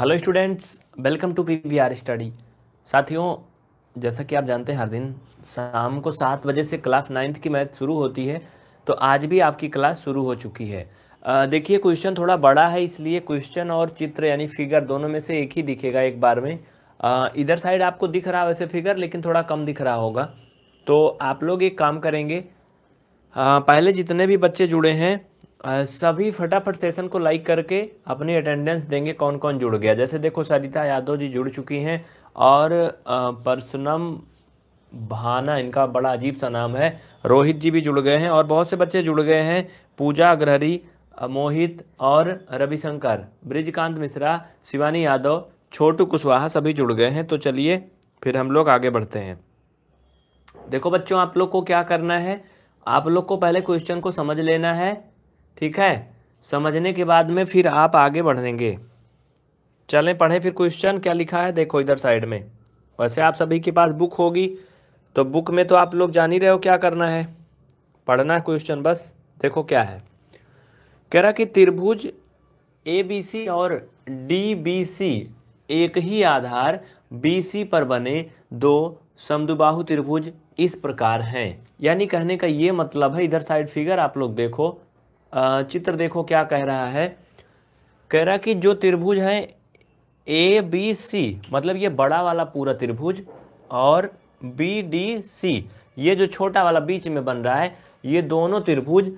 Hello students welcome to PVR study साथियों जैसा कि आप जानते हैं हर दिन शाम को सात बजे से क्लास नाइन्थ की मैथ शुरू होती है तो आज भी आपकी क्लास शुरू हो चुकी है देखिए क्वेश्चन थोड़ा बड़ा है इसलिए क्वेश्चन और चित्र यानी फिगर दोनों में से एक ही दिखेगा एक बार में इधर साइड आपको दिख रहा वैसे फिगर लेकिन थोड़ा कम दिख रहा होगा तो आप लोग एक काम करेंगे आ, पहले जितने भी बच्चे जुड़े हैं सभी फटाफट सेशन को लाइक करके अपनी अटेंडेंस देंगे कौन कौन जुड़ गया जैसे देखो सरिता यादव जी जुड़ चुकी हैं और परसनम भाना इनका बड़ा अजीब सा नाम है रोहित जी भी जुड़ गए हैं और बहुत से बच्चे जुड़ गए हैं पूजा अग्रहरी मोहित और रविशंकर ब्रिजकांत मिश्रा शिवानी यादव छोटू कुशवाहा सभी जुड़ गए हैं तो चलिए फिर हम लोग आगे बढ़ते हैं देखो बच्चों आप लोग को क्या करना है आप लोग को पहले क्वेश्चन को समझ लेना है ठीक है समझने के बाद में फिर आप आगे बढ़ेंगे चलें पढ़ें फिर क्वेश्चन क्या लिखा है देखो इधर साइड में वैसे आप सभी के पास बुक होगी तो बुक में तो आप लोग जान ही रहे हो क्या करना है पढ़ना है क्वेश्चन बस देखो क्या है कह रहा कि त्रिभुज ए बी सी और डी बी सी एक ही आधार बी सी पर बने दो समदुबाहु त्रिभुज इस प्रकार हैं यानी कहने का ये मतलब है इधर साइड फिगर आप लोग देखो चित्र देखो क्या कह रहा है कह रहा कि जो त्रिभुज है ए बी सी मतलब ये बड़ा वाला पूरा त्रिभुज और बी डी सी ये जो छोटा वाला बीच में बन रहा है ये दोनों त्रिभुज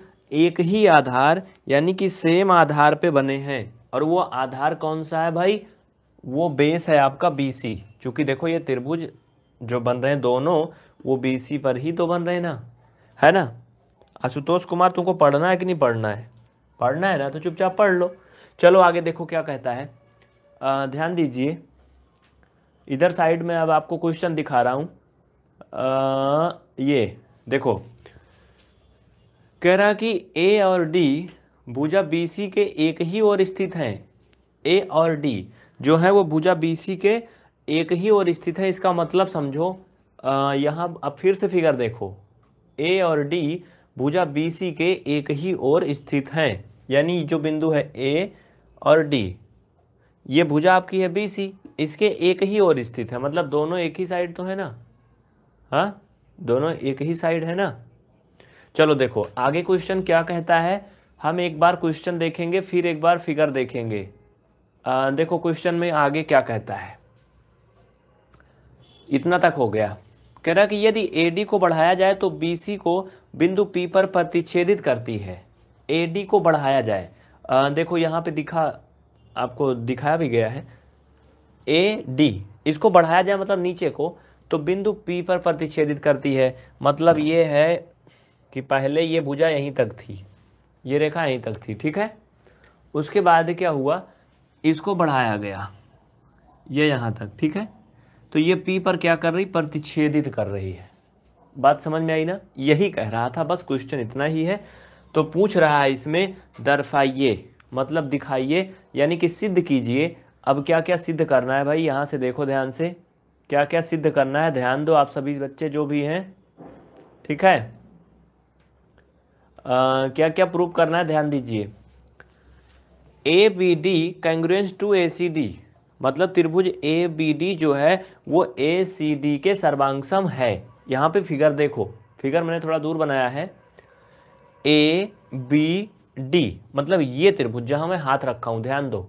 एक ही आधार यानी कि सेम आधार पे बने हैं और वो आधार कौन सा है भाई वो बेस है आपका बी सी चूँकि देखो ये त्रिभुज जो बन रहे हैं दोनों वो बी सी पर ही तो बन रहे हैं ना है ना आशुतोष कुमार तुमको पढ़ना है कि नहीं पढ़ना है पढ़ना है ना तो चुपचाप पढ़ लो चलो आगे देखो क्या कहता है आ, ध्यान दीजिए इधर साइड में अब आपको क्वेश्चन दिखा रहा हूँ ये देखो कह रहा कि ए और डी भुजा बी सी के एक ही ओर स्थित हैं ए और डी जो है वो भुजा बी सी के एक ही ओर स्थित है इसका मतलब समझो यहाँ अब फिर से फिगर देखो ए और डी भुजा BC के एक ही ओर स्थित है यानी जो बिंदु है ए और डी ये भुजा आपकी है BC इसके एक ही ओर स्थित है मतलब दोनों एक ही साइड तो है ना हाँ दोनों एक ही साइड है ना चलो देखो आगे क्वेश्चन क्या कहता है हम एक बार क्वेश्चन देखेंगे फिर एक बार फिगर देखेंगे आ, देखो क्वेश्चन में आगे क्या कहता है इतना तक हो गया कह रहा कि यदि ए को बढ़ाया जाए तो बी सी को बिंदु पी पर प्रतिच्छेदित करती है ए को बढ़ाया जाए आ, देखो यहाँ पे दिखा आपको दिखाया भी गया है ए डी इसको बढ़ाया जाए मतलब नीचे को तो बिंदु पी पर प्रतिच्छेदित करती है मतलब ये है कि पहले ये भुजा यहीं तक थी ये रेखा यहीं तक थी ठीक है उसके बाद क्या हुआ इसको बढ़ाया गया ये यहाँ तक ठीक है तो ये पी पर क्या कर रही प्रतिच्छेदित कर रही है बात समझ में आई ना यही कह रहा था बस क्वेश्चन इतना ही है तो पूछ रहा है इसमें दर्शाइए मतलब दिखाइए यानी कि सिद्ध कीजिए अब क्या क्या सिद्ध करना है भाई यहाँ से देखो ध्यान से क्या क्या सिद्ध करना है ध्यान दो आप सभी बच्चे जो भी हैं ठीक है आ, क्या क्या प्रूफ करना है ध्यान दीजिए A B D congruence to A C D मतलब त्रिभुज ए बी डी जो है वो ए सी डी के सर्वांगसम है यहाँ पे फिगर देखो फिगर मैंने थोड़ा दूर बनाया है ए बी डी मतलब ये त्रिभुज जहाँ मैं हाथ रखा हूँ ध्यान दो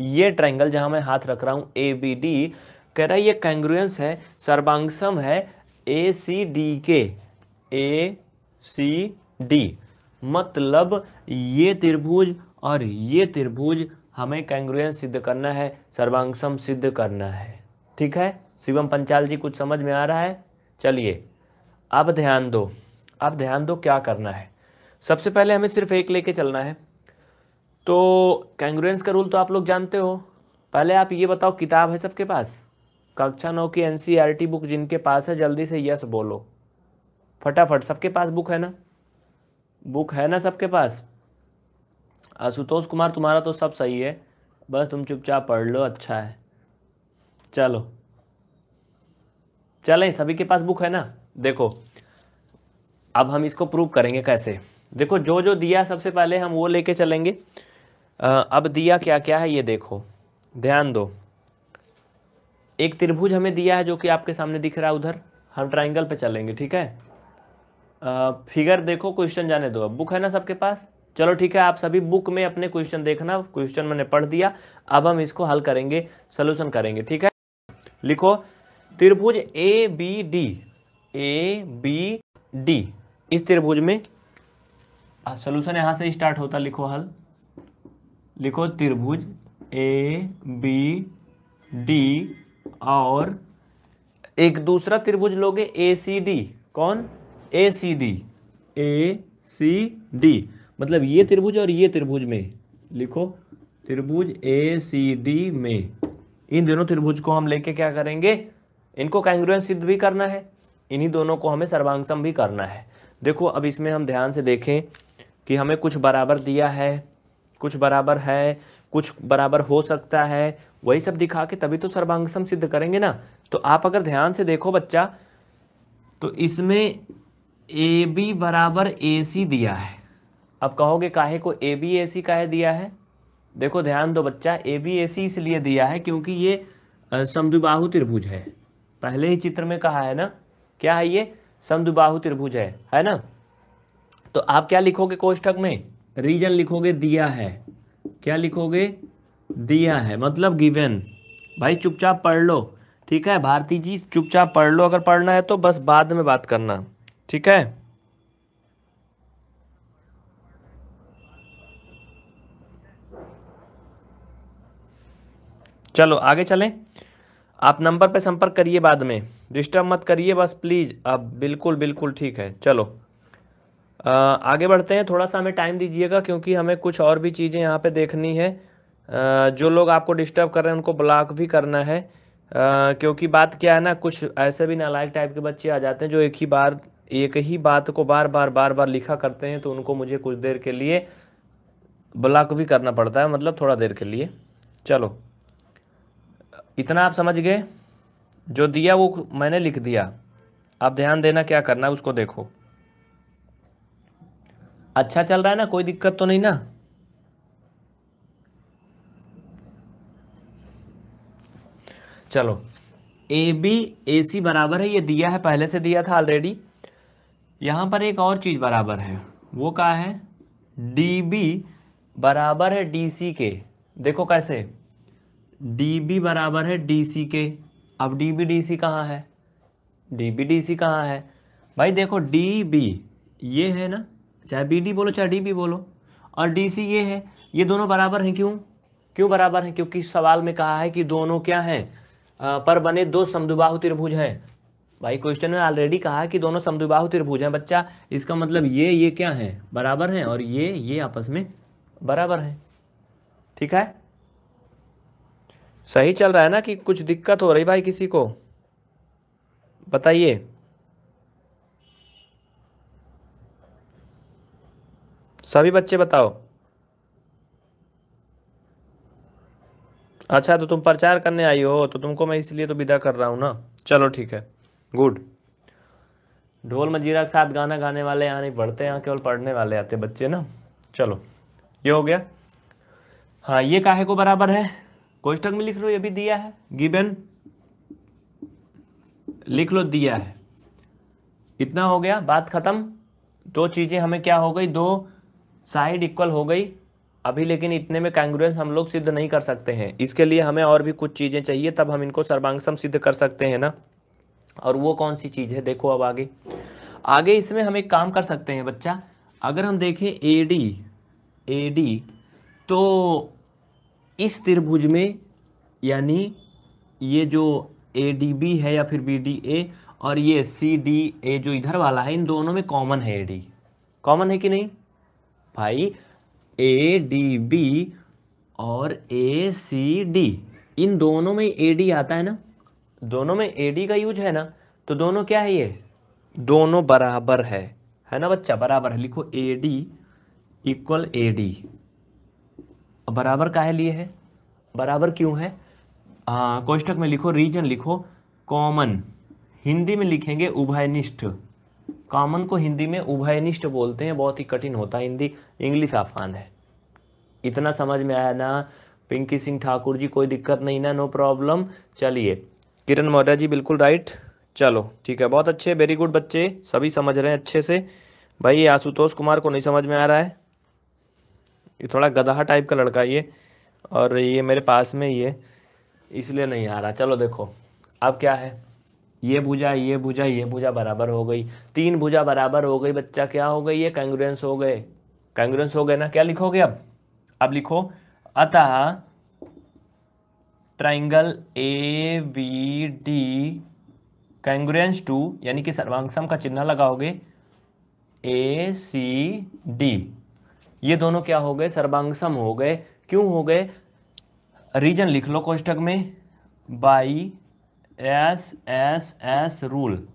ये ट्रायंगल जहाँ मैं हाथ रख रहा हूँ ए बी डी कह रहा है ये कैंग्रुएंस है सर्वांगसम है ए सी डी के ए सी डी मतलब ये त्रिभुज और ये त्रिभुज हमें कैंग्रुएंस सिद्ध करना है सर्वांगसम सिद्ध करना है ठीक है शिवम पंचाल जी कुछ समझ में आ रहा है चलिए अब ध्यान दो अब ध्यान दो क्या करना है सबसे पहले हमें सिर्फ एक लेके चलना है तो कैंग्रुएंस का रूल तो आप लोग जानते हो पहले आप ये बताओ किताब है सबके पास कक्षा नौ की एन e बुक जिनके पास है जल्दी से यस बोलो फटाफट सबके पास बुक है ना बुक है ना सबके पास आशुतोष कुमार तुम्हारा तो सब सही है बस तुम चुपचाप पढ़ लो अच्छा है चलो चलें सभी के पास बुक है ना देखो अब हम इसको प्रूव करेंगे कैसे देखो जो जो दिया सबसे पहले हम वो लेके चलेंगे आ, अब दिया क्या क्या है ये देखो ध्यान दो एक त्रिभुज हमें दिया है जो कि आपके सामने दिख रहा है उधर हम ट्राइंगल पे चलेंगे ठीक है आ, फिगर देखो क्वेश्चन जाने दो अब बुक है ना सबके पास चलो ठीक है आप सभी बुक में अपने क्वेश्चन देखना क्वेश्चन मैंने पढ़ दिया अब हम इसको हल करेंगे सोल्यूशन करेंगे ठीक है लिखो त्रिभुज A B D A B D इस त्रिभुज में सोल्यूशन यहां से स्टार्ट होता लिखो हल लिखो त्रिभुज ए बी डी और एक दूसरा त्रिभुज लोगे ए सी डी कौन ए C D A C D मतलब ये त्रिभुज और ये त्रिभुज में लिखो त्रिभुज ए सी डी में इन दोनों त्रिभुज को हम लेके क्या करेंगे इनको कैंग्रुएंस सिद्ध भी करना है इन्हीं दोनों को हमें सर्वांगसम भी करना है देखो अब इसमें हम ध्यान से देखें कि हमें कुछ बराबर दिया है कुछ बराबर है कुछ बराबर हो सकता है वही सब दिखा के तभी तो सर्वांगसम सिद्ध करेंगे ना तो आप अगर ध्यान से देखो बच्चा तो इसमें ए बी बराबर ए सी दिया है अब कहोगे काहे को ए बी ए सी काहे दिया है देखो ध्यान दो बच्चा ए बी ए सी इसलिए दिया है क्योंकि ये समदुबाहु त्रिभुज है पहले ही चित्र में कहा है ना क्या है ये समदुबाहु त्रिभुज है है ना तो आप क्या लिखोगे कोष्ठक में रीजन लिखोगे दिया है क्या लिखोगे दिया है मतलब गिवन भाई चुपचाप पढ़ लो ठीक है भारती जी चुपचाप पढ़ लो अगर पढ़ना है तो बस बाद में बात करना ठीक है चलो आगे चलें आप नंबर पे संपर्क करिए बाद में डिस्टर्ब मत करिए बस प्लीज़ अब बिल्कुल बिल्कुल ठीक है चलो आ, आगे बढ़ते हैं थोड़ा सा हमें टाइम दीजिएगा क्योंकि हमें कुछ और भी चीज़ें यहाँ पे देखनी है आ, जो लोग आपको डिस्टर्ब कर रहे हैं उनको ब्लॉक भी करना है आ, क्योंकि बात क्या है ना कुछ ऐसे भी नालायक टाइप के बच्चे आ जाते हैं जो एक ही बार एक ही बात को बार बार बार बार लिखा करते हैं तो उनको मुझे कुछ देर के लिए ब्लॉक भी करना पड़ता है मतलब थोड़ा देर के लिए चलो इतना आप समझ गए जो दिया वो मैंने लिख दिया आप ध्यान देना क्या करना है उसको देखो अच्छा चल रहा है ना कोई दिक्कत तो नहीं ना चलो ए बी ए सी बराबर है ये दिया है पहले से दिया था ऑलरेडी यहां पर एक और चीज़ बराबर है वो क्या है डी बी बराबर है डी सी के देखो कैसे डी बी बराबर है डी सी के अब डी बी डी सी कहाँ है डी बी डी सी कहाँ है भाई देखो डी बी ये है ना चाहे बी डी बोलो चाहे डी बी बोलो और डी सी ये है ये दोनों बराबर हैं क्यों क्यों बराबर हैं क्योंकि सवाल में कहा है कि दोनों क्या हैं पर बने दो समुबाहु त्रिभुज हैं भाई क्वेश्चन में ऑलरेडी कहा है कि दोनों समदुबाहु त्रिभुज हैं बच्चा इसका मतलब ये ये क्या है बराबर हैं और ये ये आपस में बराबर हैं ठीक है सही चल रहा है ना कि कुछ दिक्कत हो रही भाई किसी को बताइए सभी बच्चे बताओ अच्छा तो तुम प्रचार करने आई हो तो तुमको मैं इसलिए तो विदा कर रहा हूँ ना चलो ठीक है गुड ढोल मजीरा के साथ गाना गाने वाले यहाँ नहीं पढ़ते यहाँ केवल पढ़ने वाले आते बच्चे ना चलो ये हो गया हाँ ये काहे को बराबर है कोष्टक में लिख लो ये भी दिया है गिवन लिख लो दिया है इतना हो गया बात खत्म दो चीज़ें हमें क्या हो गई दो साइड इक्वल हो गई अभी लेकिन इतने में कैंग्रुएंस हम लोग सिद्ध नहीं कर सकते हैं इसके लिए हमें और भी कुछ चीज़ें चाहिए तब हम इनको सर्वांगसम सिद्ध कर सकते हैं ना और वो कौन सी चीज़ है देखो अब आगे आगे इसमें हम एक काम कर सकते हैं बच्चा अगर हम देखें ए डी ए डी तो इस त्रिभुज में यानी ये जो ए डी बी है या फिर बी डी ए और ये सी डी ए जो इधर वाला है इन दोनों में कॉमन है ए डी कॉमन है कि नहीं भाई ए डी बी और ए सी डी इन दोनों में ए डी आता है ना दोनों में ए डी का यूज है ना तो दोनों क्या है ये दोनों बराबर है है ना बच्चा बराबर है लिखो A D equal A D बराबर काहे लिए है बराबर क्यों है कोष्टक में लिखो रीजन लिखो कॉमन हिंदी में लिखेंगे उभयनिष्ठ कॉमन को हिंदी में उभयनिष्ठ बोलते हैं बहुत ही कठिन होता है हिंदी इंग्लिश आसान है इतना समझ में आया ना पिंकी सिंह ठाकुर जी कोई दिक्कत नहीं ना नो प्रॉब्लम चलिए किरण मौर्य जी बिल्कुल राइट चलो ठीक है बहुत अच्छे वेरी गुड बच्चे सभी समझ रहे हैं अच्छे से भाई आशुतोष कुमार को नहीं समझ में आ रहा है ये थोड़ा गदहा टाइप का लड़का ये और ये मेरे पास में ये इसलिए नहीं आ रहा चलो देखो अब क्या है ये भुजा ये भुजा ये भुजा बराबर हो गई तीन भुजा बराबर हो गई बच्चा क्या हो गई ये कैंग्रेंस हो गए कैंग्रेंस हो गए ना क्या लिखोगे अब अब लिखो अतः triangle A B D congruence to यानी कि सर्वांगसम का चिन्ह लगाओगे ए सी डी ये दोनों क्या हो गए सर्वांगसम हो गए क्यों हो गए रीजन लिख लो कोष्टक में by S S S rule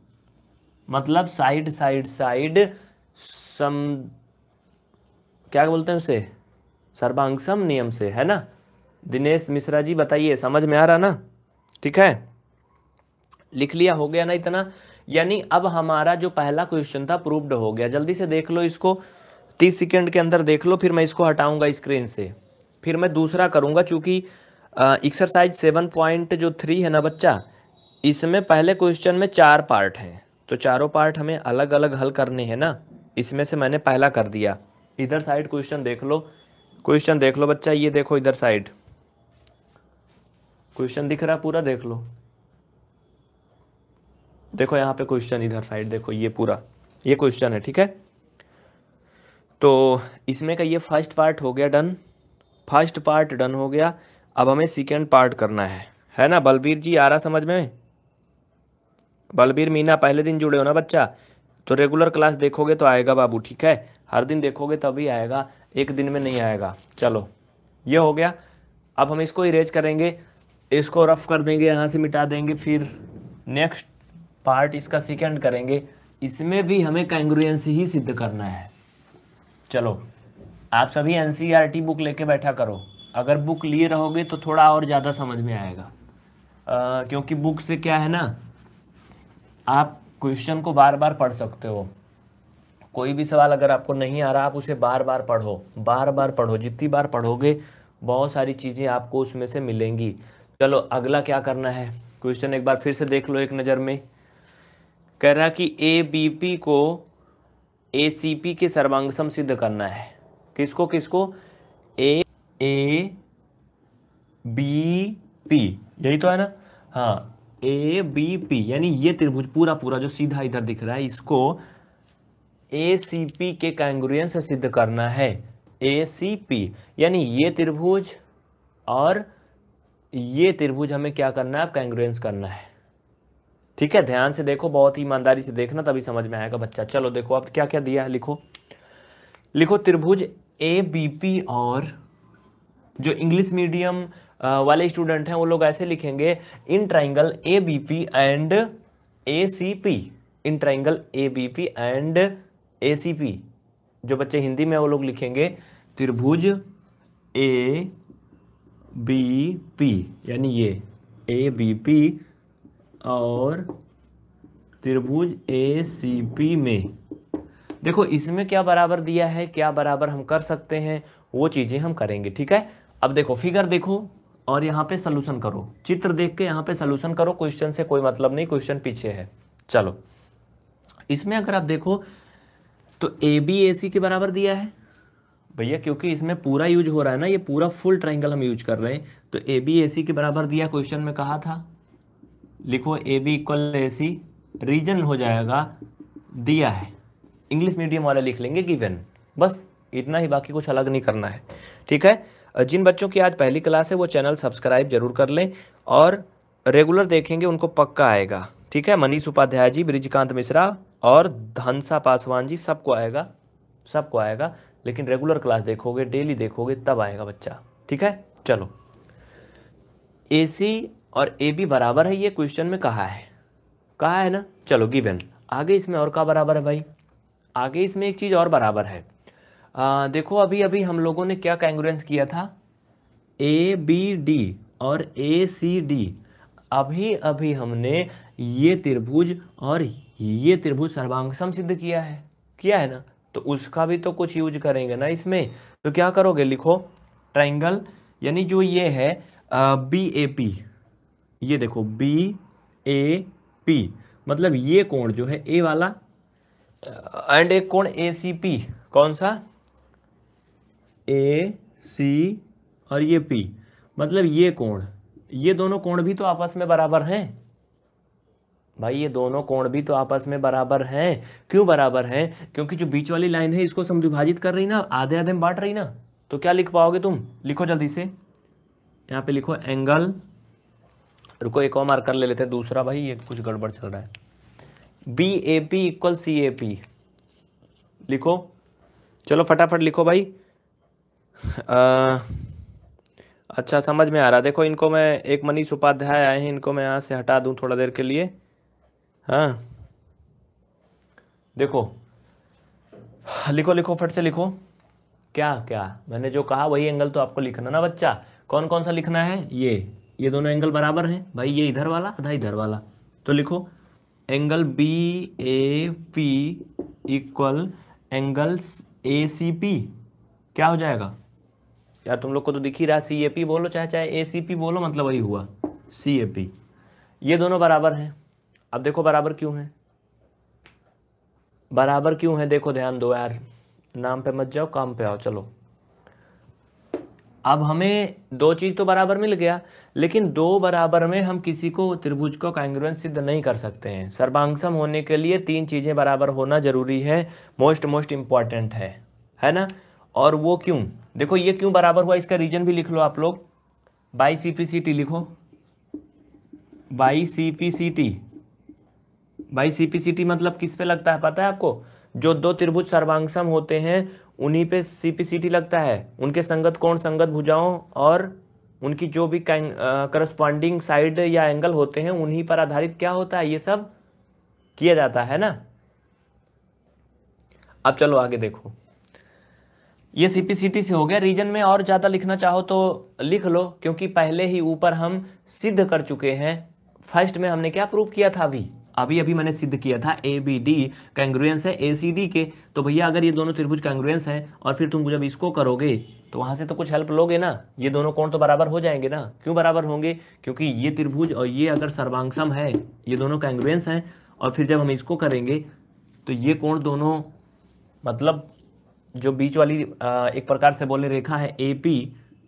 मतलब साइड साइड साइड सम क्या बोलते हैं उसे सर्वांग नियम से है ना दिनेश मिश्रा जी बताइए समझ में आ रहा ना ठीक है लिख लिया हो गया ना इतना यानी अब हमारा जो पहला क्वेश्चन था प्रूव्ड हो गया जल्दी से देख लो इसको तीस सेकेंड के अंदर देख लो फिर मैं इसको हटाऊंगा स्क्रीन से फिर मैं दूसरा करूंगा चूंकि एक्सरसाइज सेवन पॉइंट जो थ्री है ना बच्चा इसमें पहले क्वेश्चन में चार पार्ट हैं तो चारों पार्ट हमें अलग अलग हल करने हैं ना इसमें से मैंने पहला कर दिया इधर साइड क्वेश्चन देख लो क्वेश्चन देख लो बच्चा ये देखो इधर साइड क्वेश्चन दिख रहा पूरा देख लो देखो यहाँ पे क्वेश्चन इधर साइड देखो ये पूरा ये क्वेश्चन है ठीक है तो इसमें का ये फर्स्ट पार्ट हो गया डन फर्स्ट पार्ट डन हो गया अब हमें सेकेंड पार्ट करना है है ना बलबीर जी आ रहा समझ में बलबीर मीना पहले दिन जुड़े हो ना बच्चा तो रेगुलर क्लास देखोगे तो आएगा बाबू ठीक है हर दिन देखोगे तभी आएगा एक दिन में नहीं आएगा चलो ये हो गया अब हम इसको इरेज करेंगे इसको रफ कर देंगे यहाँ से मिटा देंगे फिर नेक्स्ट पार्ट इसका सेकेंड करेंगे इसमें भी हमें कैंग्रुएंस ही सिद्ध करना है चलो आप सभी एन बुक e लेके बैठा करो अगर बुक लिए रहोगे तो थोड़ा और ज़्यादा समझ में आएगा आ, क्योंकि बुक से क्या है ना आप क्वेश्चन को बार बार पढ़ सकते हो कोई भी सवाल अगर आपको नहीं आ रहा आप उसे बार बार पढ़ो बार बार पढ़ो जितनी बार पढ़ोगे बहुत सारी चीज़ें आपको उसमें से मिलेंगी चलो अगला क्या करना है क्वेश्चन एक बार फिर से देख लो एक नज़र में कह रहा कि ए बी पी को ए सी पी के सर्वांगसम सिद्ध करना है किसको किसको ए ए बी पी यही तो है ना हाँ ए बी पी यानी ये त्रिभुज पूरा पूरा जो सीधा इधर दिख रहा है इसको ए सी पी के से सिद्ध करना है ए सी पी यानी ये त्रिभुज और ये त्रिभुज हमें क्या करना है कैंग्रुएंस करना है ठीक है ध्यान से देखो बहुत ही ईमानदारी से देखना तभी समझ में आएगा बच्चा चलो देखो अब क्या क्या दिया है लिखो लिखो त्रिभुज ए बी पी और जो इंग्लिश मीडियम वाले स्टूडेंट हैं वो लोग ऐसे लिखेंगे in triangle A B P and A C P in triangle A B P and A C P जो बच्चे हिंदी में वो लोग लिखेंगे त्रिभुज ए बी पी यानी ये ए बी पी और त्रिभुज ए सी पी में देखो इसमें क्या बराबर दिया है क्या बराबर हम कर सकते हैं वो चीज़ें हम करेंगे ठीक है अब देखो फिगर देखो और यहाँ पे सोल्यूशन करो चित्र देख के यहाँ पे सोल्यूशन करो क्वेश्चन से कोई मतलब नहीं क्वेश्चन पीछे है चलो इसमें अगर आप देखो तो ए बी ए सी के बराबर दिया है भैया क्योंकि इसमें पूरा यूज हो रहा है ना ये पूरा फुल ट्राइंगल हम यूज कर रहे हैं तो ए बी ए सी के बराबर दिया क्वेश्चन में कहा था लिखो A B equal A C reason हो जाएगा दिया है इंग्लिश मीडियम वाला लिख लेंगे गिवन बस इतना ही बाकी कुछ अलग नहीं करना है ठीक है जिन बच्चों की आज पहली क्लास है वो चैनल सब्सक्राइब जरूर कर लें और रेगुलर देखेंगे उनको पक्का आएगा ठीक है मनीष उपाध्याय जी ब्रिजकांत मिश्रा और धनसा पासवान जी सबको आएगा सबको आएगा लेकिन रेगुलर क्लास देखोगे डेली देखोगे तब आएगा बच्चा ठीक है चलो एसी और ए बी बराबर है ये क्वेश्चन में कहा है कहा है ना चलो गिवन आगे इसमें और का बराबर है भाई आगे इसमें एक चीज़ और बराबर है आ, देखो अभी अभी हम लोगों ने क्या कैंग्रुएंस किया था ए बी डी और ए सी डी अभी अभी हमने ये त्रिभुज और ये त्रिभुज सर्वांग सम सिद्ध किया है किया है ना तो उसका भी तो कुछ यूज करेंगे ना इसमें तो क्या करोगे लिखो ट्राइंगल यानी जो ये है बी ए पी ये देखो बी ए पी मतलब ये कोण जो है ए वाला एंड एक कोण ए सी पी कौन सा ए सी और ये पी मतलब ये कोण ये दोनों कोण भी तो आपस में बराबर हैं भाई ये दोनों कोण भी तो आपस में बराबर हैं क्यों बराबर हैं क्योंकि जो बीच वाली लाइन है इसको समविभाजित कर रही ना आधे आधे में बांट रही ना तो क्या लिख पाओगे तुम लिखो जल्दी से यहाँ पे लिखो एंगल रुको एक और कर ले लेते हैं दूसरा भाई ये कुछ गड़बड़ चल रहा है B A P equal C A P लिखो चलो फटाफट लिखो भाई आ, अच्छा समझ में आ रहा देखो इनको मैं एक मनीष उपाध्याय आए हैं इनको मैं यहाँ से हटा दूँ थोड़ा देर के लिए हाँ देखो लिखो लिखो फट से लिखो क्या क्या मैंने जो कहा वही एंगल तो आपको लिखना ना बच्चा कौन कौन सा लिखना है ये ये दोनों एंगल बराबर हैं भाई ये इधर वाला आधा इधर वाला तो लिखो angle B A P equal angle A C P क्या हो जाएगा यार तुम लोग को तो दिख ही रहा सी ए पी बोलो चाहे चाहे ए सी पी बोलो मतलब वही हुआ सी ए पी ये दोनों बराबर हैं अब देखो बराबर क्यों हैं बराबर क्यों है देखो ध्यान दो यार नाम पे मत जाओ काम पे आओ चलो अब हमें दो चीज़ तो बराबर मिल गया लेकिन दो बराबर में हम किसी को त्रिभुज को कांग्रुएंस सिद्ध नहीं कर सकते हैं सर्वांगसम होने के लिए तीन चीज़ें बराबर होना जरूरी है मोस्ट मोस्ट इम्पॉर्टेंट है है ना और वो क्यों देखो ये क्यों बराबर हुआ इसका रीजन भी लिख लो आप लोग by C P C T लिखो by C P C T by C P C T मतलब किस पे लगता है पता है आपको जो दो त्रिभुज सर्वांगसम होते हैं उन्हीं पे सीपीसीटी लगता है उनके संगत कोण संगत भुजाओं और उनकी जो भी करस्पॉन्डिंग साइड या एंगल होते हैं उन्हीं पर आधारित क्या होता है ये सब किया जाता है ना अब चलो आगे देखो ये सीपीसीटी से हो गया रीजन में और ज़्यादा लिखना चाहो तो लिख लो क्योंकि पहले ही ऊपर हम सिद्ध कर चुके हैं फर्स्ट में हमने क्या प्रूफ किया था अभी अभी अभी मैंने सिद्ध किया था ए बी डी कैंग्रुएंस है ए सी डी के तो भैया अगर ये दोनों त्रिभुज कैंग्रुएंस हैं और फिर तुम जब इसको करोगे तो वहाँ से तो कुछ हेल्प लोगे ना ये दोनों कोण तो बराबर हो जाएंगे ना क्यों बराबर होंगे क्योंकि ये त्रिभुज और ये अगर सर्वांगसम है ये दोनों कैंग्रुएंस हैं और फिर जब हम इसको करेंगे तो ये कोण दोनों मतलब जो बीच वाली एक प्रकार से बोले रेखा है ए पी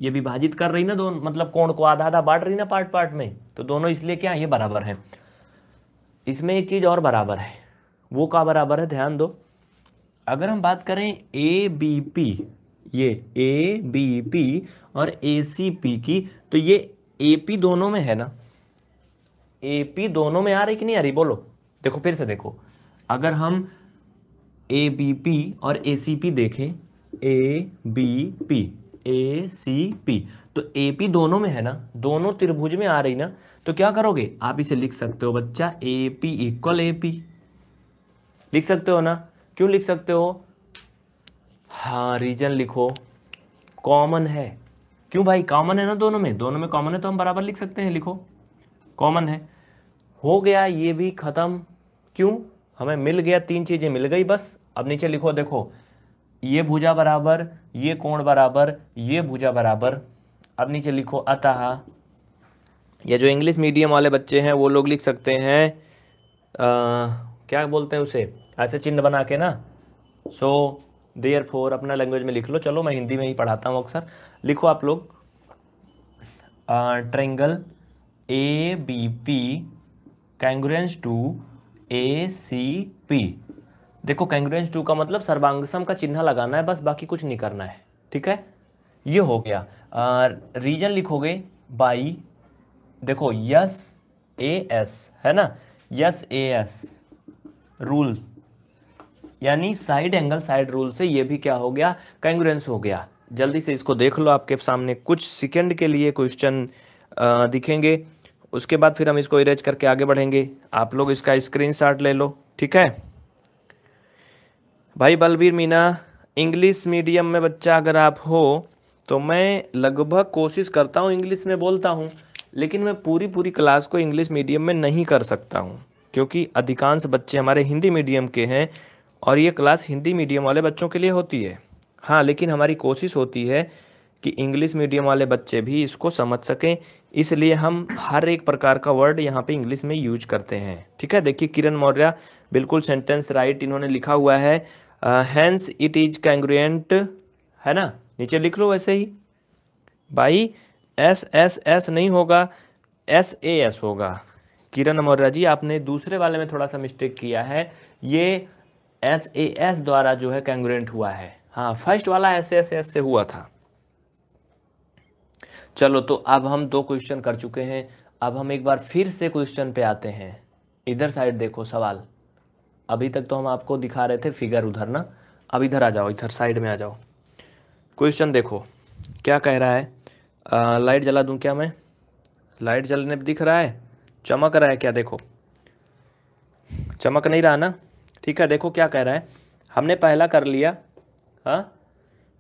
ये विभाजित कर रही ना दोनों मतलब कोण को आधा आधा बांट रही ना पार्ट पार्ट में तो दोनों इसलिए क्या ये बराबर है इसमें एक चीज़ और बराबर है वो का बराबर है ध्यान दो अगर हम बात करें ए बी पी ये ए बी पी और ए सी पी की तो ये ए पी दोनों में है ना ए पी दोनों में आ रही कि नहीं आ रही बोलो देखो फिर से देखो अगर हम ए बी पी और ए सी पी देखें A B P A C P तो ए पी दोनों में है ना दोनों त्रिभुज में आ रही ना तो क्या करोगे आप इसे लिख सकते हो बच्चा A P equal A P लिख सकते हो ना क्यों लिख सकते हो हाँ रीजन लिखो कॉमन है क्यों भाई कॉमन है ना दोनों में दोनों में कॉमन है तो हम बराबर लिख सकते हैं लिखो कॉमन है हो गया ये भी ख़त्म क्यों हमें मिल गया तीन चीज़ें मिल गई बस अब नीचे लिखो देखो ये भुजा बराबर ये कोण बराबर ये भुजा बराबर अब नीचे लिखो अतः या जो इंग्लिश मीडियम वाले बच्चे हैं वो लोग लिख सकते हैं आ, क्या बोलते हैं उसे ऐसे चिन्ह बना के ना सो देयर फोर अपना लैंग्वेज में लिख लो चलो मैं हिंदी में ही पढ़ाता हूँ अक्सर लिखो आप लोग triangle A B P congruence to A C P देखो कैंग्रेंस टू का मतलब सर्वांगसम का चिन्ह लगाना है बस बाकी कुछ नहीं करना है ठीक है ये हो गया रीजन लिखोगे बाई देखो यस ए एस है ना यस ए एस रूल यानी साइड एंगल साइड रूल से ये भी क्या हो गया कैंग्रेंस हो गया जल्दी से इसको देख लो आपके सामने कुछ सेकंड के लिए क्वेश्चन दिखेंगे उसके बाद फिर हम इसको इरेज करके आगे बढ़ेंगे आप लोग इसका स्क्रीनशॉट ले लो ठीक है भाई बलबीर मीना इंग्लिश मीडियम में बच्चा अगर आप हो तो मैं लगभग कोशिश करता हूँ इंग्लिश में बोलता हूँ लेकिन मैं पूरी पूरी क्लास को इंग्लिश मीडियम में नहीं कर सकता हूँ क्योंकि अधिकांश बच्चे हमारे हिंदी मीडियम के हैं और ये क्लास हिंदी मीडियम वाले बच्चों के लिए होती है हाँ लेकिन हमारी कोशिश होती है कि इंग्लिश मीडियम वाले बच्चे भी इसको समझ सकें इसलिए हम हर एक प्रकार का वर्ड यहाँ पे इंग्लिश में यूज करते हैं ठीक है देखिए किरण मौर्य बिल्कुल सेंटेंस राइट इन्होंने लिखा हुआ है हैंस इट इज कैंग्रुएंट है ना नीचे लिख लो वैसे ही बाई एस एस एस नहीं होगा एस ए एस होगा किरण मौर्य जी आपने दूसरे वाले में थोड़ा सा मिस्टेक किया है ये एस ए एस द्वारा जो है कैंग्रेंट हुआ है हाँ फर्स्ट वाला एस एस एस से हुआ था चलो तो अब हम दो क्वेश्चन कर चुके हैं अब हम एक बार फिर से क्वेश्चन पे आते हैं इधर साइड देखो सवाल अभी तक तो हम आपको दिखा रहे थे फिगर उधर ना अब इधर आ जाओ इधर साइड में आ जाओ क्वेश्चन देखो क्या कह रहा है आ, लाइट जला दूं क्या मैं लाइट जलने दिख रहा है चमक रहा है क्या देखो चमक नहीं रहा ना ठीक है देखो क्या कह रहा है हमने पहला कर लिया हाँ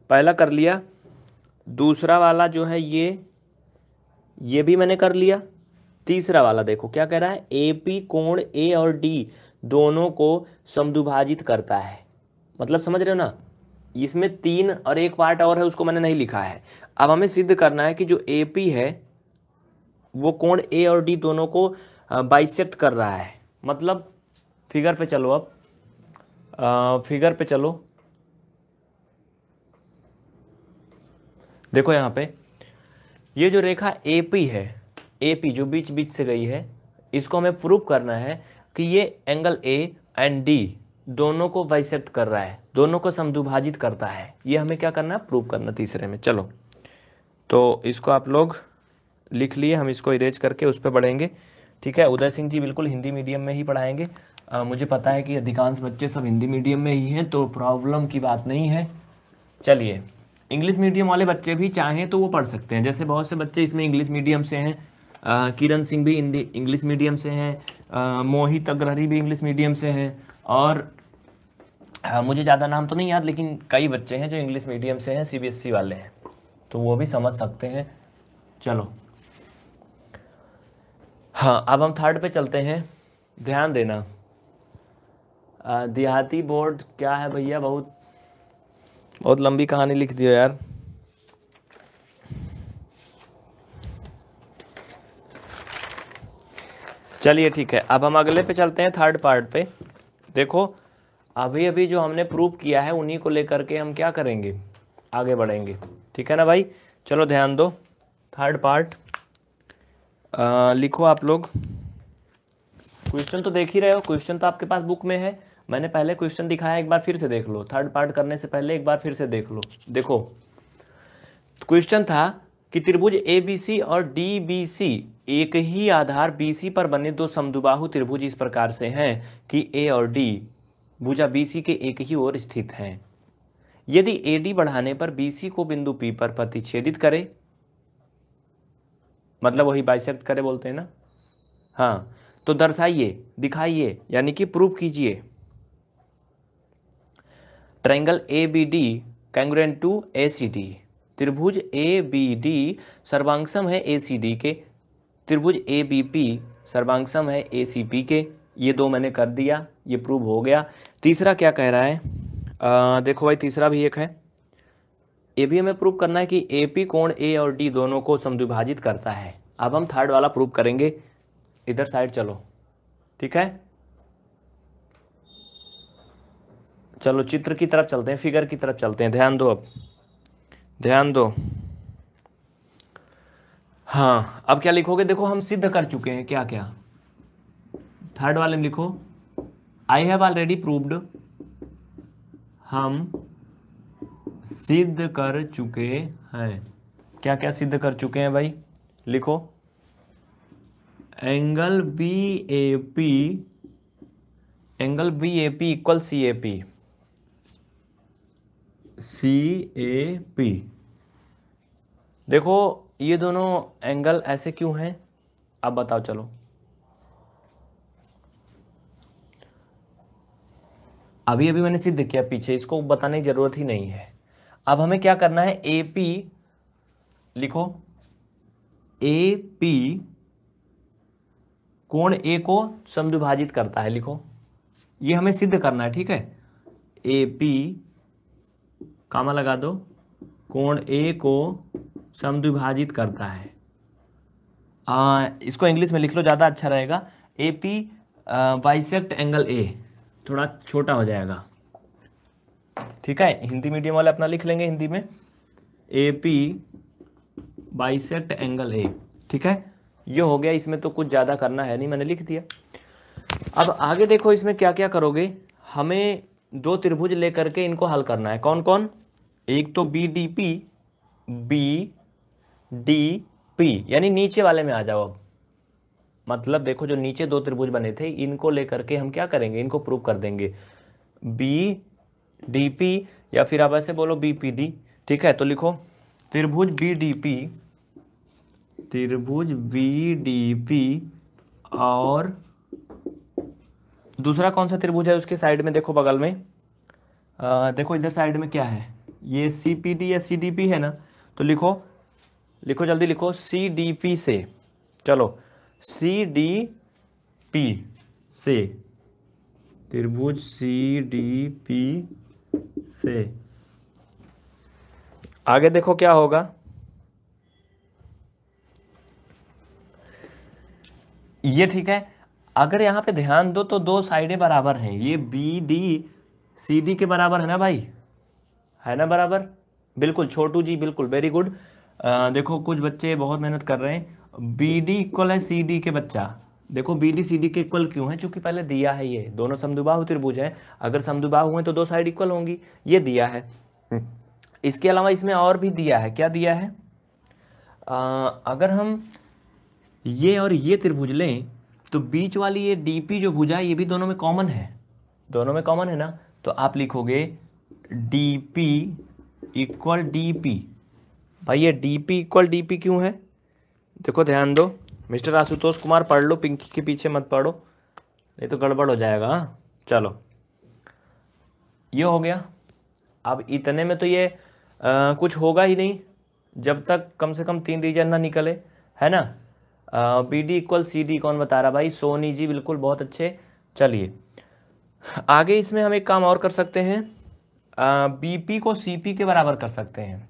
पहला कर लिया दूसरा वाला जो है ये ये भी मैंने कर लिया तीसरा वाला देखो क्या कह रहा है ए पी कोण ए और डी दोनों को समदुभाजित करता है मतलब समझ रहे हो ना इसमें तीन और एक पार्ट और है उसको मैंने नहीं लिखा है अब हमें सिद्ध करना है कि जो ए पी है वो कोण ए और डी दोनों को बाइसेट कर रहा है मतलब फिगर पे चलो अब आ, फिगर पे चलो देखो यहाँ पे ये जो रेखा ए पी है ए पी जो बीच बीच से गई है इसको हमें प्रूव करना है कि ये एंगल ए एंड डी दोनों को वाइसेप्ट कर रहा है दोनों को समदुभाजित करता है ये हमें क्या करना है प्रूव करना तीसरे में चलो तो इसको आप लोग लिख लिए हम इसको इरेज करके उस पर पढ़ेंगे ठीक है उदय सिंह जी बिल्कुल हिंदी मीडियम में ही पढ़ाएंगे आ, मुझे पता है कि अधिकांश बच्चे सब हिंदी मीडियम में ही हैं तो प्रॉब्लम की बात नहीं है चलिए इंग्लिश मीडियम वाले बच्चे भी चाहें तो वो पढ़ सकते हैं जैसे बहुत से बच्चे इसमें इंग्लिश मीडियम से हैं किरण सिंह भी हिंदी इंग्लिश मीडियम से हैं मोहित अग्रहरी भी इंग्लिश मीडियम से हैं और हाँ, मुझे ज़्यादा नाम तो नहीं याद लेकिन कई बच्चे हैं जो इंग्लिश मीडियम से हैं सीबीएसई e वाले हैं तो वो भी समझ सकते हैं चलो हाँ अब हम थर्ड पे चलते हैं ध्यान देना देहाती बोर्ड क्या है भैया बहुत बहुत लंबी कहानी लिख दियो यार चलिए ठीक है अब हम अगले पे चलते हैं थर्ड पार्ट पे देखो अभी अभी जो हमने प्रूव किया है उन्हीं को लेकर के हम क्या करेंगे आगे बढ़ेंगे ठीक है ना भाई चलो ध्यान दो थर्ड पार्ट लिखो आप लोग क्वेश्चन तो देख ही रहे हो क्वेश्चन तो आपके पास बुक में है मैंने पहले क्वेश्चन दिखाया एक बार फिर से देख लो थर्ड पार्ट करने से पहले एक बार फिर से देख लो देखो क्वेश्चन था कि त्रिभुज ए बी सी और डी बी सी एक ही आधार बीसी पर बने दो समुबाहु त्रिभुज इस प्रकार से हैं कि ए और डी भुजा बीसी के एक ही ओर स्थित हैं यदि ए डी बढ़ाने पर बीसी को बिंदु पी पर प्रतिच्छेदित करे मतलब वही बाइसेप्ट करे बोलते हैं ना हाँ तो दर्शाइए दिखाइए यानी कि प्रूव कीजिए triangle A B D congruent to A C D त्रिभुज ए बी डी सर्वांगसम है ए सी डी के त्रिभुज ए बी पी सर्वांगसम है ए सी पी के ये दो मैंने कर दिया ये प्रूव हो गया तीसरा क्या कह रहा है आ, देखो भाई तीसरा भी एक है ये भी हमें प्रूव करना है कि ए पी कोण ए और डी दोनों को समद्विभाजित करता है अब हम थर्ड वाला प्रूव करेंगे इधर साइड चलो ठीक है चलो चित्र की तरफ चलते हैं फिगर की तरफ चलते हैं ध्यान दो अब ध्यान दो हाँ अब क्या लिखोगे देखो हम सिद्ध कर चुके हैं क्या क्या थर्ड वाले में लिखो आई हैव ऑलरेडी प्रूव्ड हम सिद्ध कर चुके हैं क्या क्या सिद्ध कर चुके हैं भाई लिखो angle B A P angle B A P equal C A P C A P देखो ये दोनों एंगल ऐसे क्यों हैं आप बताओ चलो अभी अभी मैंने सिद्ध किया पीछे इसको बताने की ज़रूरत ही नहीं है अब हमें क्या करना है ए पी लिखो ए पी कोण ए को समद्विभाजित करता है लिखो ये हमें सिद्ध करना है ठीक है ए पी कामा लगा दो कोण ए को समद्विभाजित करता है आ, इसको इंग्लिश में लिख लो ज़्यादा अच्छा रहेगा A P bisect angle A थोड़ा छोटा हो जाएगा ठीक है हिंदी मीडियम वाले अपना लिख लेंगे हिंदी में A P bisect angle A ठीक है ये हो गया इसमें तो कुछ ज़्यादा करना है नहीं मैंने लिख दिया अब आगे देखो इसमें क्या क्या करोगे हमें दो त्रिभुज लेकर के इनको हल करना है कौन कौन एक तो B D P B D P यानी नीचे वाले में आ जाओ अब मतलब देखो जो नीचे दो त्रिभुज बने थे इनको लेकर के हम क्या करेंगे इनको प्रूव कर देंगे बी डी पी या फिर आप ऐसे बोलो बी पी डी ठीक है तो लिखो त्रिभुज बी डी पी त्रिभुज बी डी पी और दूसरा कौन सा त्रिभुज है उसके साइड में देखो बगल में आ, देखो इधर साइड में क्या है ये सी पी डी या सी डी पी है ना तो लिखो लिखो जल्दी लिखो सी डी पी से चलो सी डी पी से त्रिभुज सी डी पी से आगे देखो क्या होगा ये ठीक है अगर यहां पे ध्यान दो तो दो साइडें बराबर हैं ये बी डी सी डी के बराबर है ना भाई है ना बराबर बिल्कुल छोटू जी बिल्कुल वेरी गुड आ, देखो कुछ बच्चे बहुत मेहनत कर रहे हैं बी डी इक्वल है सी डी के बच्चा देखो बी डी सी डी के इक्वल क्यों है क्योंकि पहले दिया है ये दोनों समदुबाहु त्रिभुज हैं अगर समदुबाहु हैं तो दो साइड इक्वल होंगी ये दिया है इसके अलावा इसमें और भी दिया है क्या दिया है आ, अगर हम ये और ये त्रिभुज लें तो बीच वाली ये डी जो भुजा है ये भी दोनों में कॉमन है दोनों में कॉमन है ना तो आप लिखोगे D P equal D P भाई ये D P equal D P क्यों है देखो ध्यान दो मिस्टर आशुतोष कुमार पढ़ लो पिंकी के पीछे मत पढ़ो नहीं तो गड़बड़ हो जाएगा हाँ? चलो ये हो गया अब इतने में तो ये आ, कुछ होगा ही नहीं जब तक कम से कम तीन रीजन ना निकले है ना B D equal C D कौन बता रहा भाई सोनी जी बिल्कुल बहुत अच्छे चलिए आगे इसमें हम एक काम और कर सकते हैं बी पी को सी पी के बराबर कर सकते हैं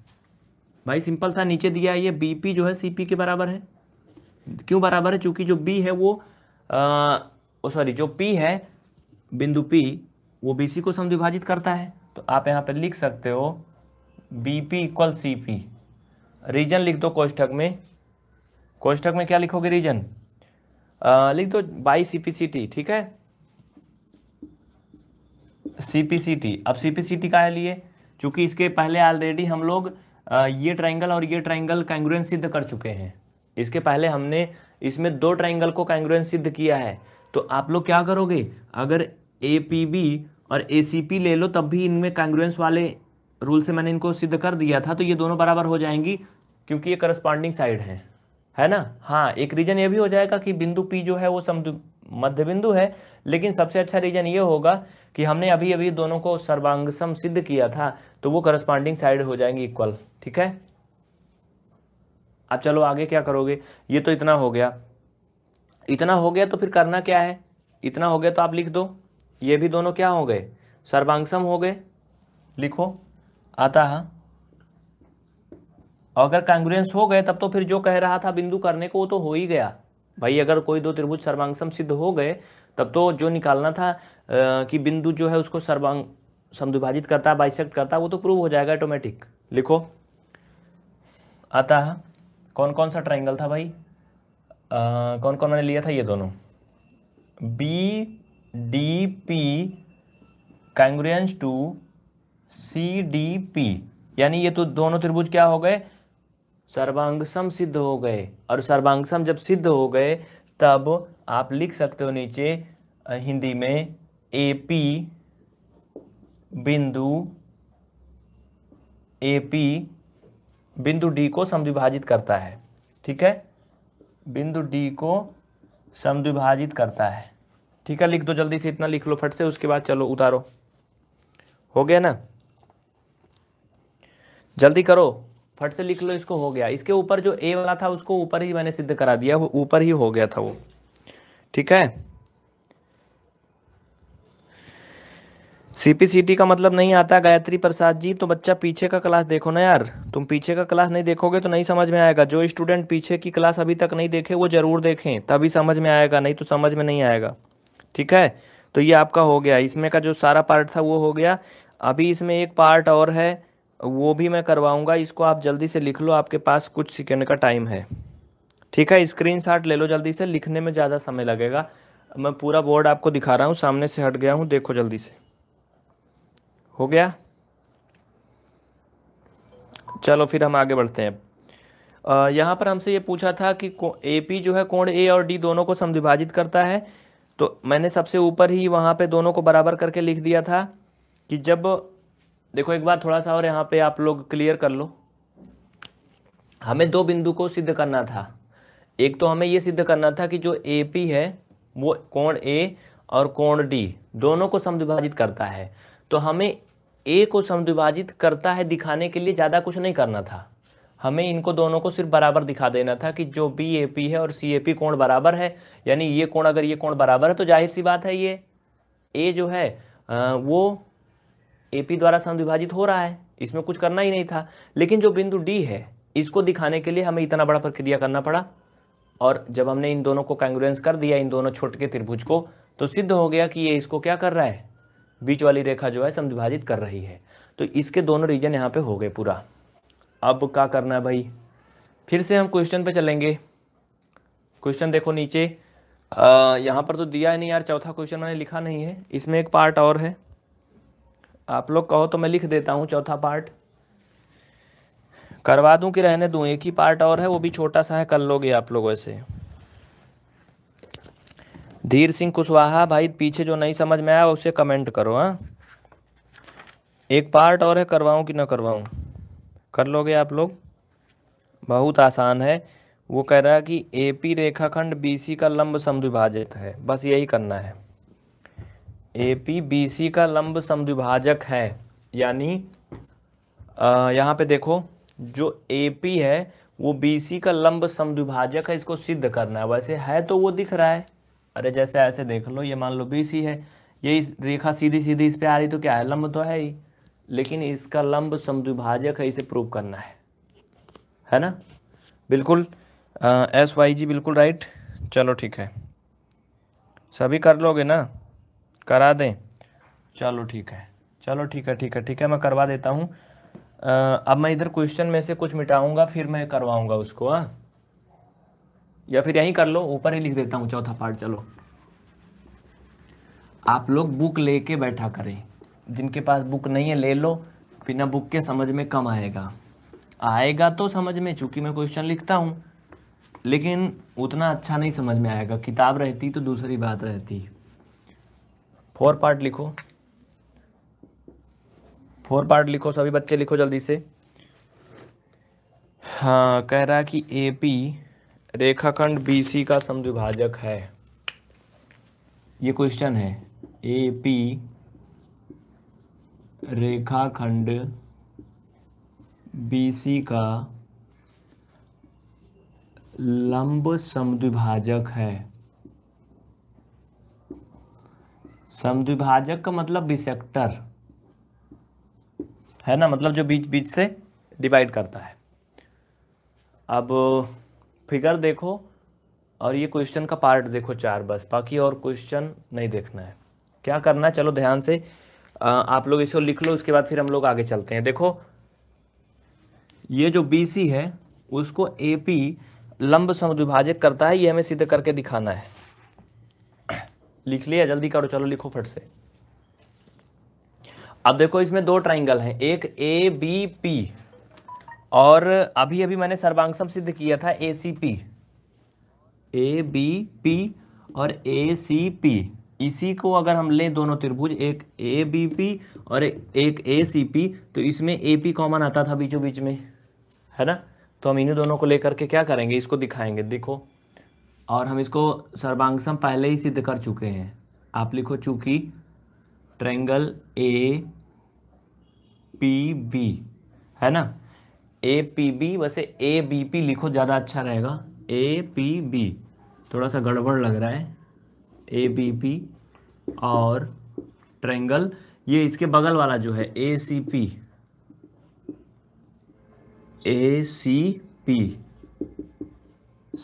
भाई सिंपल सा नीचे दिया है ये बीपी जो है सी के बराबर है क्यों बराबर है चूँकि जो बी है वो सॉरी जो पी है बिंदु पी वो बी को समद्विभाजित करता है तो आप यहाँ पर लिख सकते हो B P equal C P reason लिख दो कोष्टक में कोष्टक में क्या लिखोगे रीजन लिख दो by C P C T ठीक है सी पी सी टी अब सी पी सी टी का लिए चूंकि इसके पहले ऑलरेडी हम लोग ये ट्राइंगल और ये ट्राइंगल कैंग्रुएंस सिद्ध कर चुके हैं इसके पहले हमने इसमें दो ट्राइंगल को कैंग्रुएंस सिद्ध किया है तो आप लोग क्या करोगे अगर ए पी बी और ए सी पी ले लो तब भी इनमें कैंग्रुएंस वाले रूल से मैंने इनको सिद्ध कर दिया था तो ये दोनों बराबर हो जाएंगी क्योंकि ये करस्पॉन्डिंग साइड है है ना हाँ एक रीज़न ये भी हो जाएगा कि बिंदु पी जो है वो समदु मध्य बिंदु है लेकिन सबसे अच्छा रीजन ये होगा कि हमने अभी अभी दोनों को सर्वांगसम सिद्ध किया था तो वो करस्पॉन्डिंग साइड हो जाएंगी इक्वल ठीक है आप चलो आगे क्या करोगे ये तो इतना हो गया इतना हो गया तो फिर करना क्या है इतना हो गया तो आप लिख दो ये भी दोनों क्या हो गए सर्वांगसम हो गए लिखो आता है अगर कांग्रेस हो गए तब तो फिर जो कह रहा था बिंदु करने को वो तो हो ही गया भाई अगर कोई दो त्रिभुज सर्वांगसम सिद्ध हो गए तब तो जो निकालना था आ, कि बिंदु जो है उसको सर्वांग समुभाजित करता बाइसेक्ट करता वो तो प्रूव हो जाएगा ऑटोमेटिक लिखो आता है कौन कौन सा ट्राइंगल था भाई आ, कौन कौन मैंने लिया था ये दोनों B D P congruence to C D P यानी ये तो दोनों त्रिभुज क्या हो गए सर्वांग सम सिद्ध हो गए और सर्वांग सम जब सिद्ध हो गए तब आप लिख सकते हो नीचे हिंदी में ए पी बिंदु ए पी बिंदु डी को समद्विभाजित करता है ठीक है बिंदु डी को समद्विभाजित करता है ठीक है लिख दो जल्दी से इतना लिख लो फट से उसके बाद चलो उतारो हो गया ना जल्दी करो फट से लिख लो इसको हो गया इसके ऊपर जो ए वाला था उसको ऊपर ही मैंने सिद्ध करा दिया वो ऊपर ही हो गया था वो ठीक है सीपीसीटी का मतलब नहीं आता गायत्री प्रसाद जी तो बच्चा पीछे का क्लास देखो ना यार तुम पीछे का क्लास नहीं देखोगे तो नहीं समझ में आएगा जो स्टूडेंट पीछे की क्लास अभी तक नहीं देखे वो ज़रूर देखें तभी समझ में आएगा नहीं तो समझ में नहीं आएगा ठीक है तो ये आपका हो गया इसमें का जो सारा पार्ट था वो हो गया अभी इसमें एक पार्ट और है वो भी मैं करवाऊँगा इसको आप जल्दी से लिख लो आपके पास कुछ सेकेंड का टाइम है ठीक है स्क्रीन ले लो जल्दी से लिखने में ज़्यादा समय लगेगा मैं पूरा बोर्ड आपको दिखा रहा हूँ सामने से हट गया हूँ देखो जल्दी से हो गया चलो फिर हम आगे बढ़ते हैं यहाँ पर हमसे ये पूछा था कि ए पी जो है कोण ए और डी दोनों को समविभाजित करता है तो मैंने सबसे ऊपर ही वहाँ पे दोनों को बराबर करके लिख दिया था कि जब देखो एक बार थोड़ा सा और यहाँ पे आप लोग क्लियर कर लो हमें दो बिंदु को सिद्ध करना था एक तो हमें ये सिद्ध करना था कि जो ए पी है वो कोण ए और कोण डी दोनों को समद्विभाजित करता है तो हमें ए को समद्विभाजित करता है दिखाने के लिए ज़्यादा कुछ नहीं करना था हमें इनको दोनों को सिर्फ बराबर दिखा देना था कि जो बी ए पी है और सी ए पी कोण बराबर है यानी ये कोण अगर ये कोण बराबर है तो जाहिर सी बात है ये ए जो है वो ए द्वारा समविभाजित हो रहा है इसमें कुछ करना ही नहीं था लेकिन जो बिंदु डी है इसको दिखाने के लिए हमें इतना बड़ा प्रक्रिया करना पड़ा और जब हमने इन दोनों को कांग्रुएंस कर दिया इन दोनों छोटे के त्रिभुज को तो सिद्ध हो गया कि ये इसको क्या कर रहा है बीच वाली रेखा जो है समविभाजित कर रही है तो इसके दोनों रीजन यहाँ पे हो गए पूरा अब क्या करना है भाई फिर से हम क्वेश्चन पे चलेंगे क्वेश्चन देखो नीचे आ, यहाँ पर तो दिया है नहीं यार चौथा क्वेश्चन मैंने लिखा नहीं है इसमें एक पार्ट और है आप लोग कहो तो मैं लिख देता हूँ चौथा पार्ट करवा दूं कि रहने दूं एक ही पार्ट और है वो भी छोटा सा है कर लोगे आप लोग ऐसे धीर सिंह कुशवाहा भाई पीछे जो नहीं समझ में आया उसे कमेंट करो हाँ एक पार्ट और है करवाऊँ कि ना करवाऊं कर लोगे आप लोग बहुत आसान है वो कह रहा है कि एपी रेखाखंड बीसी का लंब समद्विभाजित है बस यही करना है ए पी बी सी का लंब समद्विभाजक है यानी यहाँ पे देखो जो ए पी है वो बी सी का लंब समद्विभाजक है इसको सिद्ध करना है वैसे है तो वो दिख रहा है अरे जैसे ऐसे देख लो ये मान लो बी सी है ये रेखा सीधी सीधी इस पे आ रही तो क्या है लंब तो है ही लेकिन इसका लंब समद्विभाजक है इसे प्रूव करना है है ना बिल्कुल एस वाई जी बिल्कुल राइट चलो ठीक है सभी कर लोगे ना करा दें चलो ठीक है चलो ठीक है ठीक है ठीक है मैं करवा देता हूँ अब मैं इधर क्वेश्चन में से कुछ मिटाऊंगा फिर मैं करवाऊंगा उसको हाँ या फिर यहीं कर लो ऊपर ही लिख देता हूँ चौथा पार्ट चलो आप लोग बुक लेके बैठा करें जिनके पास बुक नहीं है ले लो बिना बुक के समझ में कम आएगा आएगा तो समझ में चूंकि मैं क्वेश्चन लिखता हूँ लेकिन उतना अच्छा नहीं समझ में आएगा किताब रहती तो दूसरी बात रहती फोर पार्ट लिखो फोर पार्ट लिखो सभी बच्चे लिखो जल्दी से हाँ कह रहा है कि ए पी रेखाखंड बी सी का समद्विभाजक है ये क्वेश्चन है ए पी रेखाखंड बी सी का लंब समद्विभाजक है समद्विभाजक का मतलब बिसेक्टर है ना मतलब जो बीच बीच से डिवाइड करता है अब फिगर देखो और ये क्वेश्चन का पार्ट देखो चार बस बाकी और क्वेश्चन नहीं देखना है क्या करना है चलो ध्यान से आप लोग इसको लिख लो उसके बाद फिर हम लोग आगे चलते हैं देखो ये जो बी सी है उसको ए पी लंब समद्विभाजक करता है ये हमें सिद्ध करके दिखाना है लिख लिया जल्दी करो चलो लिखो फट से अब देखो इसमें दो ट्राइंगल हैं एक ए बी पी और अभी अभी मैंने सर्वांगसम सिद्ध किया था A C P A B P और ए सी पी इसी को अगर हम लें दोनों त्रिभुज एक ए बी पी और एक ए सी पी तो इसमें ए पी कॉमन आता था बीचों बीच में है ना तो हम इन्हीं दोनों को लेकर के क्या करेंगे इसको दिखाएंगे देखो और हम इसको सर्वांगसम पहले ही सिद्ध कर चुके हैं आप लिखो चूंकि ट्रेंगल ए पी बी है ना ए पी बी वैसे ए बी पी लिखो ज़्यादा अच्छा रहेगा ए पी बी थोड़ा सा गड़बड़ लग रहा है ए बी पी और ट्रेंगल ये इसके बगल वाला जो है ए C P A C P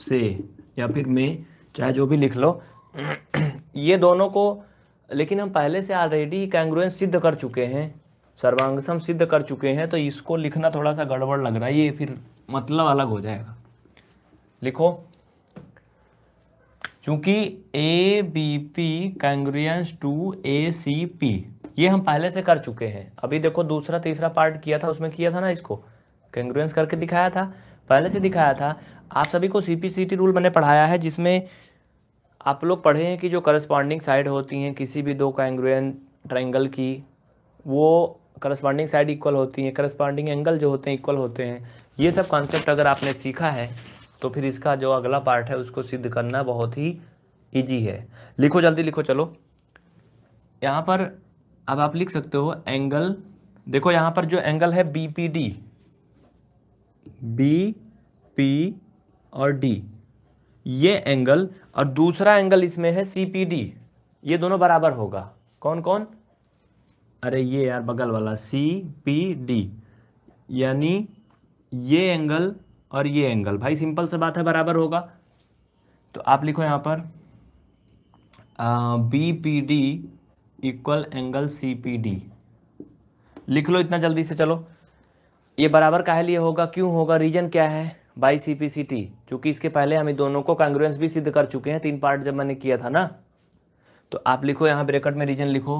से या फिर मे चाहे जो भी लिख लो ये दोनों को लेकिन हम पहले से ऑलरेडी कैंग्रोएंस सिद्ध कर चुके हैं सर्वांगसम सिद्ध कर चुके हैं तो इसको लिखना थोड़ा सा गड़बड़ लग रहा है ये फिर मतलब अलग हो जाएगा लिखो चूंकि A B P congruence to A C P ये हम पहले से कर चुके हैं अभी देखो दूसरा तीसरा पार्ट किया था उसमें किया था ना इसको कैंग्रुएंस करके दिखाया था पहले से दिखाया था आप सभी को सी रूल मैंने पढ़ाया है जिसमें आप लोग पढ़े हैं कि जो करस्पॉन्डिंग साइड होती हैं किसी भी दो कांग्रुएन ट्राइंगल की वो करस्पॉन्डिंग साइड इक्वल होती हैं करस्पॉन्डिंग एंगल जो होते हैं इक्वल होते हैं ये सब कॉन्सेप्ट अगर आपने सीखा है तो फिर इसका जो अगला पार्ट है उसको सिद्ध करना बहुत ही ईजी है लिखो जल्दी लिखो चलो यहाँ पर अब आप लिख सकते हो एंगल देखो यहाँ पर जो एंगल है B P D B P और डी ये एंगल और दूसरा एंगल इसमें है सी पी डी ये दोनों बराबर होगा कौन कौन अरे ये यार बगल वाला सी पी डी यानी ये एंगल और ये एंगल भाई सिंपल से बात है बराबर होगा तो आप लिखो यहाँ पर B P D equal angle C P D लिख लो इतना जल्दी से चलो ये बराबर काहे लिए होगा क्यों होगा रीजन क्या है by C P C T चूँकि इसके पहले हम दोनों को कांग्रेस भी सिद्ध कर चुके हैं तीन पार्ट जब मैंने किया था ना तो आप लिखो यहाँ ब्रेकट में रीजन लिखो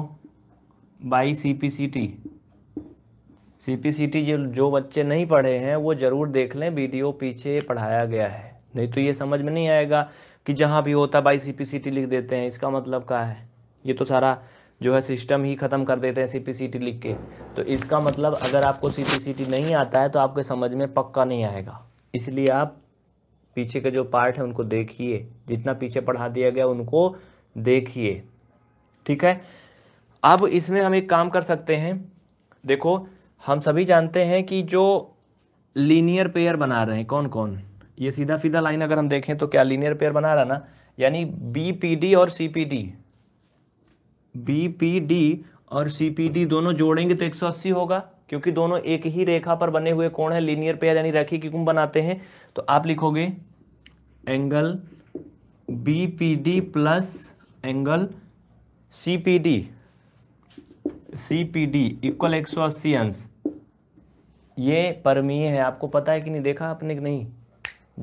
by C P C T C P C T जो जो बच्चे नहीं पढ़े हैं वो ज़रूर देख लें वीडियो पीछे पढ़ाया गया है नहीं तो ये समझ में नहीं आएगा कि जहाँ भी होता by C P C T लिख देते हैं इसका मतलब क्या है ये तो सारा जो है सिस्टम ही ख़त्म कर देते हैं सी पी सी टी लिख के तो इसका मतलब अगर आपको सी पी सी टी नहीं आता है तो आपके समझ में पक्का नहीं आएगा इसलिए आप पीछे के जो पार्ट है उनको देखिए जितना पीछे पढ़ा दिया गया उनको देखिए ठीक है अब इसमें हम एक काम कर सकते हैं देखो हम सभी जानते हैं कि जो लीनियर पेयर बना रहे हैं कौन कौन ये सीधा सीधा लाइन अगर हम देखें तो क्या लीनियर पेयर बना रहा ना यानी बीपीडी और सीपीडी बीपीडी और सीपीडी दोनों जोड़ेंगे तो 180 होगा क्योंकि दोनों एक ही रेखा पर बने हुए कोण है लीनियर पेयर यानी रेखी की कुंभ बनाते हैं तो आप लिखोगे angle B P D plus angle C P D C P D equal एक सौ अस्सी अंश ये परमीय है आपको पता है कि नहीं देखा आपने कि नहीं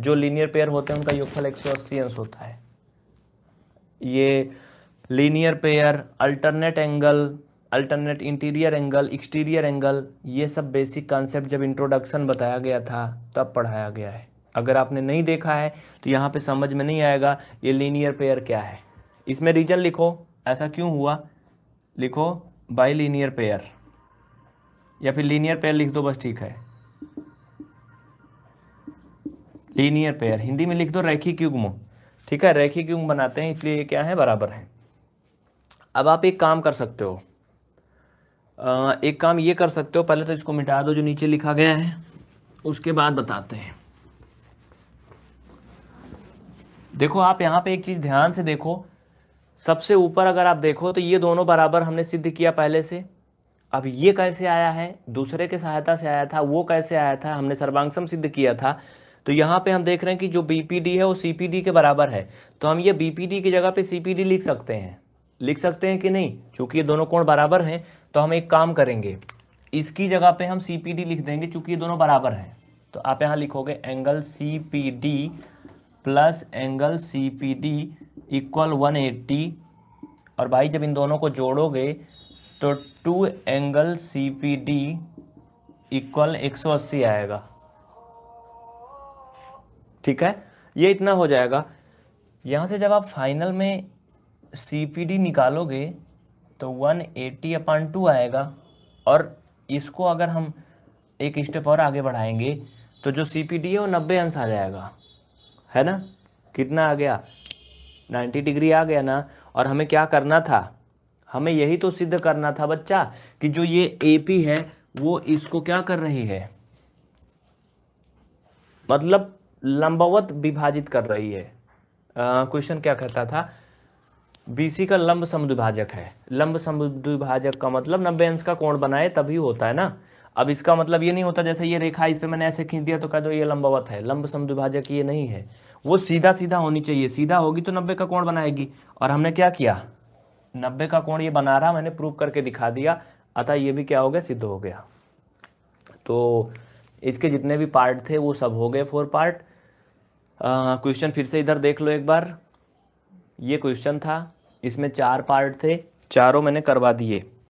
जो लीनियर पेयर होते हैं उनका योगफल एक सौ अस्सी अंश होता है ये linear pair alternate angle alternate interior angle exterior angle ये सब बेसिक कॉन्सेप्ट जब इंट्रोडक्शन बताया गया था तब पढ़ाया गया है अगर आपने नहीं देखा है तो यहाँ पे समझ में नहीं आएगा ये लीनियर पेयर क्या है इसमें रीजन लिखो ऐसा क्यों हुआ लिखो बाई लीनियर पेयर या फिर लीनियर पेयर लिख दो बस ठीक है लीनियर पेयर हिंदी में लिख दो रेखी मो ठीक है रेखी क्यूग बनाते हैं इसलिए ये क्या है बराबर है अब आप एक काम कर सकते हो एक काम ये कर सकते हो पहले तो इसको मिटा दो जो नीचे लिखा गया है उसके बाद बताते हैं देखो आप यहाँ पे एक चीज़ ध्यान से देखो सबसे ऊपर अगर आप देखो तो ये दोनों बराबर हमने सिद्ध किया पहले से अब ये कैसे आया है दूसरे के सहायता से आया था वो कैसे आया था हमने सर्वांगसम सिद्ध किया था तो यहाँ पे हम देख रहे हैं कि जो बीपीडी है वो सीपीडी के बराबर है तो हम ये बीपीडी की जगह पे सीपीडी लिख सकते हैं लिख सकते हैं कि नहीं चूंकि ये दोनों कोण बराबर हैं तो हम एक काम करेंगे इसकी जगह पे हम सी पी डी लिख देंगे चूंकि ये दोनों बराबर हैं तो आप यहाँ लिखोगे angle C P D plus angle C P D equal one eighty और भाई जब इन दोनों को जोड़ोगे तो two angle C P D equal एक सौ अस्सी आएगा ठीक है ये इतना हो जाएगा यहाँ से जब आप फाइनल में सी निकालोगे तो वन एटी अपान टू आएगा और इसको अगर हम एक स्टेप और आगे बढ़ाएंगे तो जो सी पी डी है वो नब्बे अंश आ जाएगा है ना कितना आ गया नाइन्टी डिग्री आ गया ना और हमें क्या करना था हमें यही तो सिद्ध करना था बच्चा कि जो ये ए पी है वो इसको क्या कर रही है मतलब लंबवत विभाजित कर रही है क्वेश्चन क्या कहता था बीसी का लंब समुद्विभाजक है लंब समुद्विभाजक का मतलब नब्बे अंश का कोण बनाए तभी होता है ना अब इसका मतलब ये नहीं होता जैसे ये रेखा इस पर मैंने ऐसे खींच दिया तो कह दो ये लंबावत है लंब समुद्विभाजक ये नहीं है वो सीधा सीधा होनी चाहिए सीधा होगी तो नब्बे का कोण बनाएगी और हमने क्या किया नब्बे का कोण ये बना रहा मैंने प्रूव करके दिखा दिया अतः ये भी क्या हो गया सिद्ध हो गया तो इसके जितने भी पार्ट थे वो सब हो गए फोर पार्ट क्वेश्चन फिर से इधर देख लो एक बार ये क्वेश्चन था इसमें चार पार्ट थे चारों मैंने करवा दिए